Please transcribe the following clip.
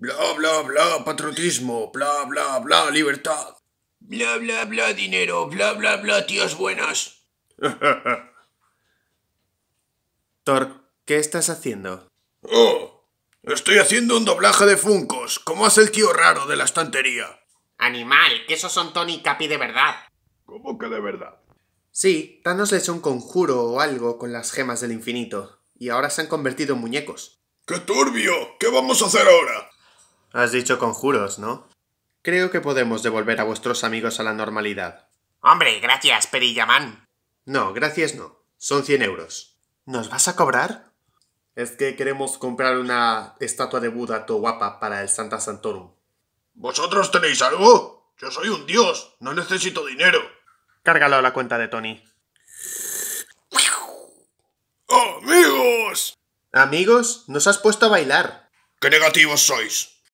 Bla, bla, bla, patriotismo, bla, bla, bla, libertad. Bla, bla, bla, dinero, bla, bla, bla, tíos buenos. Thor, ¿qué estás haciendo? Oh, estoy haciendo un doblaje de Funcos, como hace el tío raro de la estantería. Animal, que esos son Tony y Capi de verdad. ¿Cómo que de verdad? Sí, Thanos les un conjuro o algo con las gemas del infinito, y ahora se han convertido en muñecos. ¡Qué turbio! ¿Qué vamos a hacer ahora? Has dicho conjuros, ¿no? Creo que podemos devolver a vuestros amigos a la normalidad. Hombre, gracias, Perillamán. No, gracias no. Son 100 euros. ¿Nos vas a cobrar? Es que queremos comprar una estatua de Buda guapa para el Santa Santorum. ¿Vosotros tenéis algo? Yo soy un dios, no necesito dinero. Cárgalo a la cuenta de Tony. ¡Amigos! ¿Amigos? Nos has puesto a bailar. ¡Qué negativos sois!